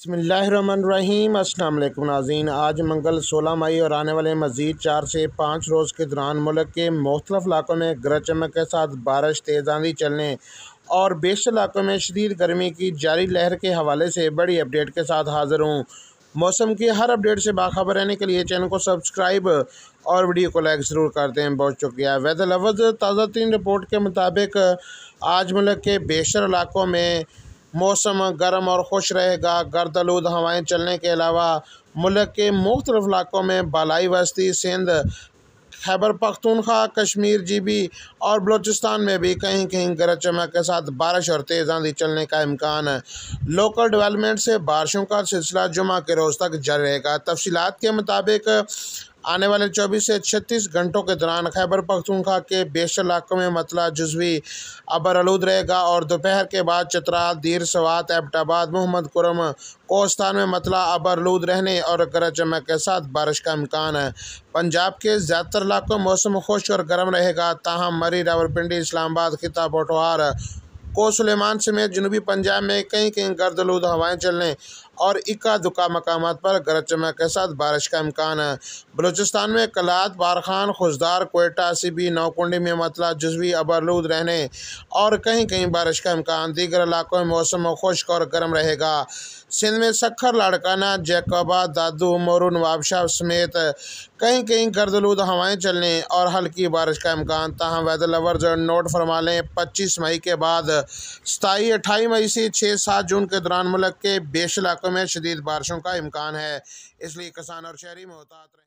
बसमीम अल्लाम नाजीन आज मंगल सोलह मई और आने वाले मज़ीद चार से पाँच रोज़ के दौरान मुल्क के मुख्तफ इलाकों में गरज चमक के साथ बारिश तेज़ आंधी चलने और बेशतर इलाकों में शदीद गर्मी की जारी लहर के हवाले से बड़ी अपडेट के साथ हाज़िर हूँ मौसम की हर अपडेट से बाखबर रहने के लिए चैनल को सब्सक्राइब और वीडियो को लाइक ज़रूर करते हैं बहुत शुक्रिया वेदर लफ्ज़ ताज़ा तीन रिपोर्ट के मुताबिक आज मुल्क के बेशर इलाकों में मौसम गर्म और खुश रहेगा गर्दलूद हवाएं चलने के अलावा मुल्क के मुख्तलिफ इलाकों में बालाई वस्ती सिंध खैबर पख्तूनख्वा कश्मीर जीबी और बलूचिस्तान में भी कहीं कहीं गरज चमक के साथ बारिश और तेज़ आंधी चलने का इम्कान है लोकल डेवलपमेंट से बारिशों का सिलसिला जुमा के रोज़ तक जारी रहेगा तफसीत के मुताबिक आने वाले 24 से 36 घंटों के दौरान खैबर पख्तूनख्वा के बेशर इलाकों में मतला जजवी आलूद रहेगा और दोपहर के बाद चतरा दीर सवात एबटाबाद मोहम्मद कुरम कोस्तान में मतला अबर आलूद रहने और गरज चमक के साथ बारिश का इम्कान है पंजाब के ज़्यादातर इलाकों में मौसम खुश और गर्म रहेगा ताहम मरी रावलपिंडी इस्लामाबाद खिता बोटवार को सुलेमान समेत जनूबी पंजाब में कई गर्द गर्दलूद हवाएं चलने और इक्का दुका मकाम पर गरज चमक के साथ बारिश का इम्कान है बलूचिस्तान में कलात बारखान खुशदार कोयटा सिबी नौकुंडी में मतला जजवी अबरलूद रहने और कहीं कहीं बारिश का इम्कान दीगर इलाकों में मौसम खुश्क और गर्म रहेगा सिंध में सखर लाड़काना जैकबा दादू मोरू नवाबशाह समेत कहीं कहीं गर्दलूद हवाएं चलने और हल्की बारिश का इम्कान तहम वेदर लवर्स नोट फरमा लें पच्चीस मई के बाद सताई अट्ठाईस मई से छः सात जून के दौरान मुल्क के बेश इलाकों में शदीद बारिशों का इम्कान है इसलिए किसान और शहरी मोहतात